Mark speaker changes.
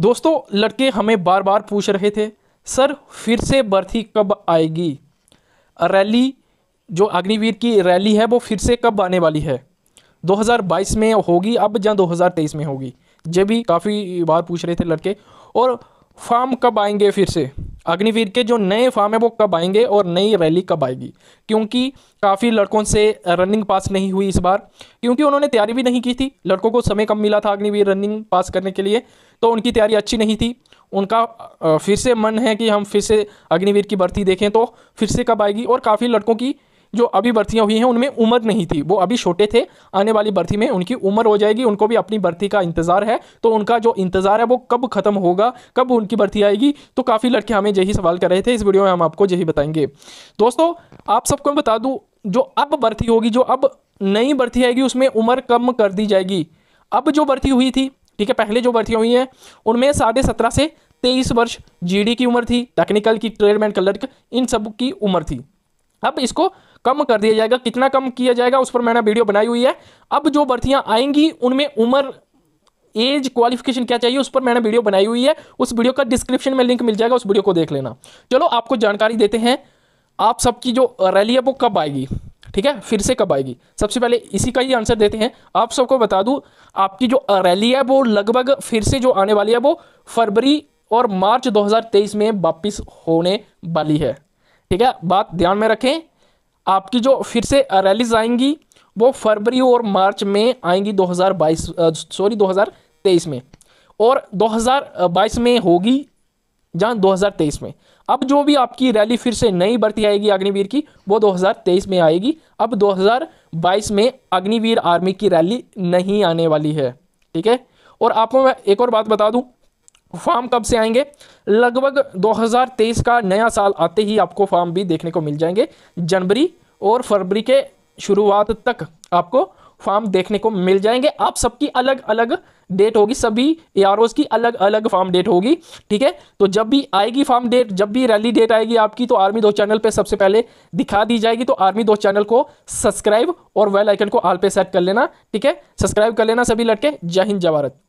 Speaker 1: दोस्तों लड़के हमें बार बार पूछ रहे थे सर फिर से भर्ती कब आएगी रैली जो अग्निवीर की रैली है वो फिर से कब आने वाली है 2022 में होगी अब या 2023 में होगी ये भी काफ़ी बार पूछ रहे थे लड़के और फार्म कब आएंगे फिर से अग्निवीर के जो नए फार्म है वो कब आएंगे और नई रैली कब आएगी क्योंकि काफ़ी लड़कों से रनिंग पास नहीं हुई इस बार क्योंकि उन्होंने तैयारी भी नहीं की थी लड़कों को समय कम मिला था अग्निवीर रनिंग पास करने के लिए तो उनकी तैयारी अच्छी नहीं थी उनका फिर से मन है कि हम फिर से अग्निवीर की भर्ती देखें तो फिर से कब आएगी और काफ़ी लड़कों की जो अभी भर्तियाँ हुई हैं उनमें उम्र नहीं थी वो अभी छोटे थे आने वाली भर्ती में उनकी उम्र हो जाएगी उनको भी अपनी भर्ती का इंतज़ार है तो उनका जो इंतज़ार है वो कब ख़त्म होगा कब उनकी भर्ती आएगी तो काफ़ी लड़के हमें यही सवाल कर रहे थे इस वीडियो में हम आपको यही बताएंगे दोस्तों आप सबको बता दूँ जो अब भर्ती होगी जो अब नई भर्ती आएगी उसमें उम्र कम कर दी जाएगी अब जो भर्ती हुई थी ठीक है पहले जो भर्तियाँ हुई हैं उनमें साढ़े सत्रह से तेईस वर्ष जीडी की उम्र थी टेक्निकल की ट्रेडमैन कलर्क इन सब की उम्र थी अब इसको कम कर दिया जाएगा कितना कम किया जाएगा उस पर मैंने वीडियो बनाई हुई है अब जो भर्तियाँ आएंगी उनमें उम्र एज क्वालिफिकेशन क्या चाहिए उस पर मैंने वीडियो बनाई हुई है उस वीडियो का डिस्क्रिप्शन में लिंक मिल जाएगा उस वीडियो को देख लेना चलो आपको जानकारी देते हैं आप सबकी जो रैली है वो कब आएगी ठीक है फिर से कब आएगी सबसे पहले इसी का ही आंसर देते हैं आप सबको बता दूं आपकी जो रैली है वो लगभग फिर से जो आने वाली है वो फरवरी और मार्च 2023 में वापस होने वाली है ठीक है बात ध्यान में रखें आपकी जो फिर से रैलीज आएंगी वो फरवरी और मार्च में आएंगी 2022 सॉरी 2023 में और 2022 में होगी जान 2023 में अब जो भी आपकी रैली फिर से नई भर्ती आएगी अग्निवीर की वो 2023 में आएगी अब 2022 में अग्निवीर आर्मी की रैली नहीं आने वाली है ठीक है और आपको मैं एक और बात बता दूं फार्म कब से आएंगे लगभग 2023 का नया साल आते ही आपको फार्म भी देखने को मिल जाएंगे जनवरी और फरवरी के शुरुआत तक आपको फॉर्म देखने को मिल जाएंगे आप सबकी अलग अलग डेट होगी सभी ए की अलग अलग फॉर्म डेट होगी ठीक है तो जब भी आएगी फॉर्म डेट जब भी रैली डेट आएगी आपकी तो आर्मी दो चैनल पे सबसे पहले दिखा दी जाएगी तो आर्मी दो चैनल को सब्सक्राइब और वेल आइकन को आल पे सेट कर लेना ठीक है सब्सक्राइब कर लेना सभी लड़के जय हिंद जय